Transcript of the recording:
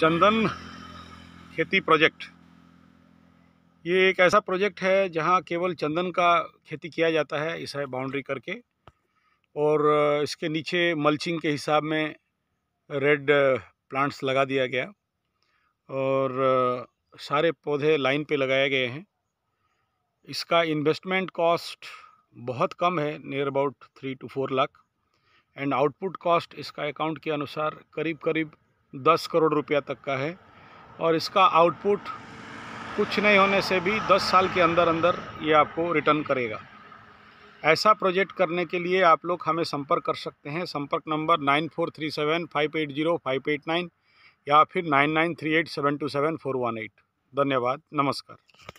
चंदन खेती प्रोजेक्ट ये एक ऐसा प्रोजेक्ट है जहाँ केवल चंदन का खेती किया जाता है इस है बाउंड्री करके और इसके नीचे मल्चिंग के हिसाब में रेड प्लांट्स लगा दिया गया और सारे पौधे लाइन पे लगाए गए हैं इसका इन्वेस्टमेंट कॉस्ट बहुत कम है near about three two four lakh and output cost इसका अकाउंट के अनुसार करीब करीब दस करोड़ रुपया तक का है और इसका आउटपुट कुछ नहीं होने से भी दस साल के अंदर अंदर ये आपको रिटर्न करेगा ऐसा प्रोजेक्ट करने के लिए आप लोग हमें संपर्क कर सकते हैं संपर्क number nine four three seven five eight zero five eight nine या फिर nine nine three eight seven two seven four one eight धन्यवाद नमस्कार